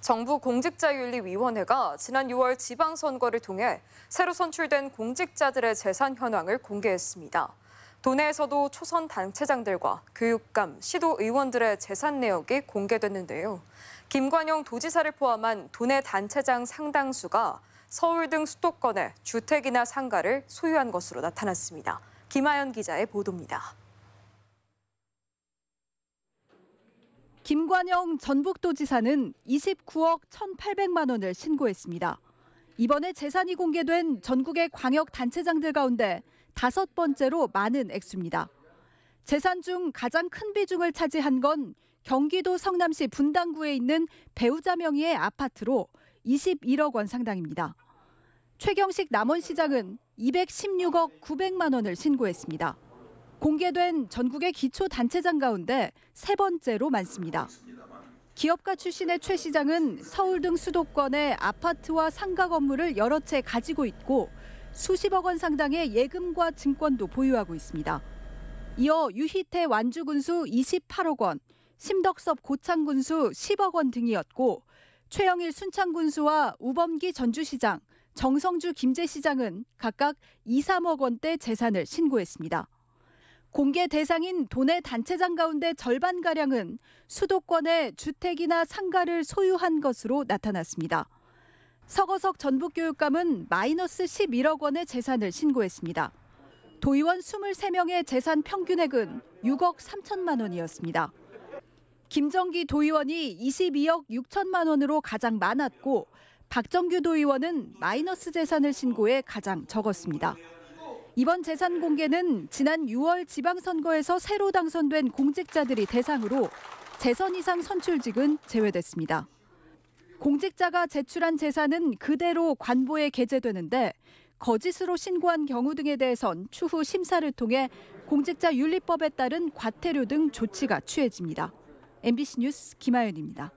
정부 공직자윤리위원회가 지난 6월 지방선거를 통해 새로 선출된 공직자들의 재산 현황을 공개했습니다. 도내에서도 초선 단체장들과 교육감, 시도 의원들의 재산 내역이 공개됐는데요. 김관영 도지사를 포함한 도내 단체장 상당수가 서울 등 수도권의 주택이나 상가를 소유한 것으로 나타났습니다. 김하연 기자의 보도입니다. 김관영 전북도지사는 29억 1,800만 원을 신고했습니다. 이번에 재산이 공개된 전국의 광역 단체장들 가운데 다섯 번째로 많은 액수입니다. 재산 중 가장 큰 비중을 차지한 건 경기도 성남시 분당구에 있는 배우자 명의의 아파트로 21억 원 상당입니다. 최경식 남원시장은 216억 900만 원을 신고했습니다. 공개된 전국의 기초단체장 가운데 세 번째로 많습니다. 기업가 출신의 최 시장은 서울 등 수도권의 아파트와 상가 건물을 여러 채 가지고 있고 수십억 원 상당의 예금과 증권도 보유하고 있습니다. 이어 유희태 완주 군수 28억 원, 심덕섭 고창 군수 10억 원 등이었고 최영일 순창 군수와 우범기 전주시장, 정성주 김제시장은 각각 2, 3억 원대 재산을 신고했습니다. 공개 대상인 도내 단체장 가운데 절반가량은 수도권의 주택이나 상가를 소유한 것으로 나타났습니다. 서거석 전북교육감은 마이너스 11억 원의 재산을 신고했습니다. 도의원 23명의 재산 평균액은 6억 3천만 원이었습니다. 김정기 도의원이 22억 6천만 원으로 가장 많았고 박정규 도의원은 마이너스 재산을 신고해 가장 적었습니다. 이번 재산 공개는 지난 6월 지방선거에서 새로 당선된 공직자들이 대상으로 재선 이상 선출직은 제외됐습니다. 공직자가 제출한 재산은 그대로 관보에 게재되는데 거짓으로 신고한 경우 등에 대해선 추후 심사를 통해 공직자 윤리법에 따른 과태료 등 조치가 취해집니다. MBC 뉴스 김하연입니다